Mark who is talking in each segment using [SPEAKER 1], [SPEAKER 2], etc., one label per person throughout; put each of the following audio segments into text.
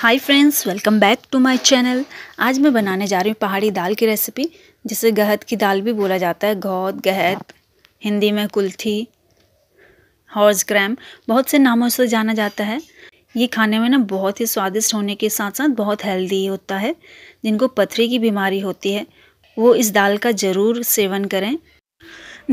[SPEAKER 1] hi friends welcome back to my channel आज मैं बनाने जा रही हूँ पहाड़ी दाल की रेसिपी जिसे गहत की दाल भी बोला जाता है गौत गहत हिंदी में कुल्थी हॉर्स क्रैम बहुत से नामों से जाना जाता है ये खाने में ना बहुत ही स्वादिष्ट होने के साथ साथ बहुत हेल्दी होता है जिनको पथरी की बीमारी होती है वो इस दाल का ज़रूर सेवन करें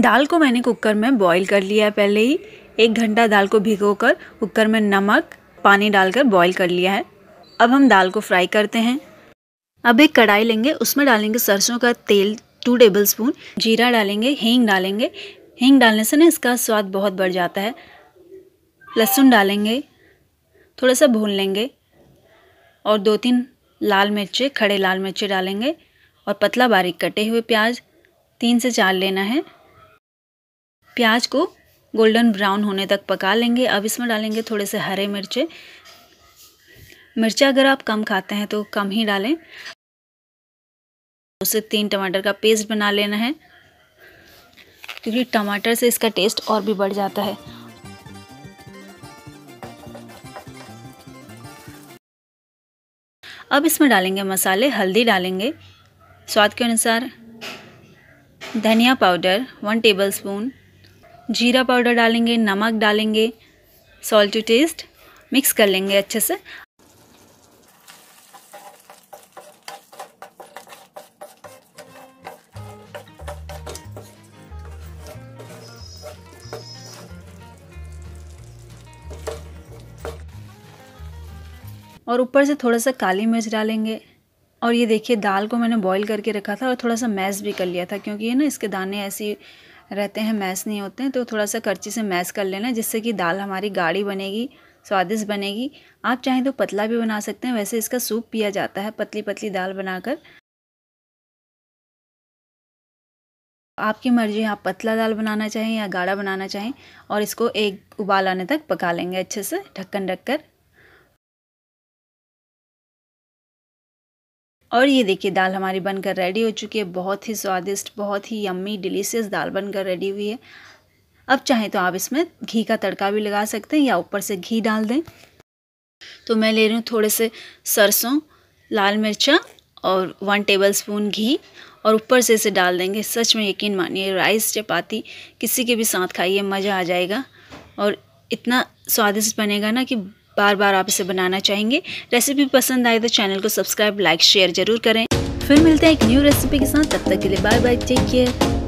[SPEAKER 1] दाल को मैंने कुकर में बॉईल कर लिया है पहले ही एक घंटा दाल को भिगोकर कुकर में नमक पानी डालकर बॉईल कर लिया है अब हम दाल को फ्राई करते हैं अब एक कढ़ाई लेंगे उसमें डालेंगे सरसों का तेल टू टेबल स्पून जीरा डालेंगे हींग डालेंगे हींग डालने से ना इसका स्वाद बहुत बढ़ जाता है लहसुन डालेंगे थोड़ा सा भून लेंगे और दो तीन लाल मिर्चे खड़े लाल मिर्चे डालेंगे और पतला बारीक कटे हुए प्याज तीन से चार लेना है प्याज को गोल्डन ब्राउन होने तक पका लेंगे अब इसमें डालेंगे थोड़े से हरे मिर्चे मिर्चा अगर आप कम खाते हैं तो कम ही डालें उसे तीन टमाटर का पेस्ट बना लेना है क्योंकि टमाटर से इसका टेस्ट और भी बढ़ जाता है अब इसमें डालेंगे मसाले हल्दी डालेंगे स्वाद के अनुसार धनिया पाउडर वन टेबलस्पून जीरा पाउडर डालेंगे नमक डालेंगे सॉल्ट टू टेस्ट मिक्स कर लेंगे अच्छे से और ऊपर से थोड़ा सा काली मिर्च डालेंगे और ये देखिए दाल को मैंने बॉईल करके रखा था और थोड़ा सा मैश भी कर लिया था क्योंकि ये ना इसके दाने ऐसे रहते हैं मैश नहीं होते हैं तो थोड़ा सा करची से मैश कर लेना जिससे कि दाल हमारी गाढ़ी बनेगी स्वादिष्ट बनेगी आप चाहें तो पतला भी बना सकते हैं वैसे इसका सूप पिया जाता है पतली पतली दाल बनाकर आपकी मर्ज़ी आप पतला दाल बनाना चाहें या गाढ़ा बनाना चाहें और इसको एक उबाल आने तक पका लेंगे अच्छे से ढक्कन ढककर और ये देखिए दाल हमारी बनकर रेडी हो चुकी है बहुत ही स्वादिष्ट बहुत ही यम्मी डिलीशियस दाल बनकर रेडी हुई है अब चाहें तो आप इसमें घी का तड़का भी लगा सकते हैं या ऊपर से घी डाल दें तो मैं ले रही हूँ थोड़े से सरसों लाल मिर्चा और वन टेबल स्पून घी और ऊपर से इसे डाल देंगे सच में यकीन मानिए राइस चपाती किसी के भी साथ खाइए मज़ा आ जाएगा और इतना स्वादिष्ट बनेगा ना कि बार बार आप इसे बनाना चाहेंगे रेसिपी पसंद आए तो चैनल को सब्सक्राइब लाइक शेयर जरूर करें फिर मिलते हैं एक न्यू रेसिपी के साथ तब तक के लिए बाय बाय टेक केयर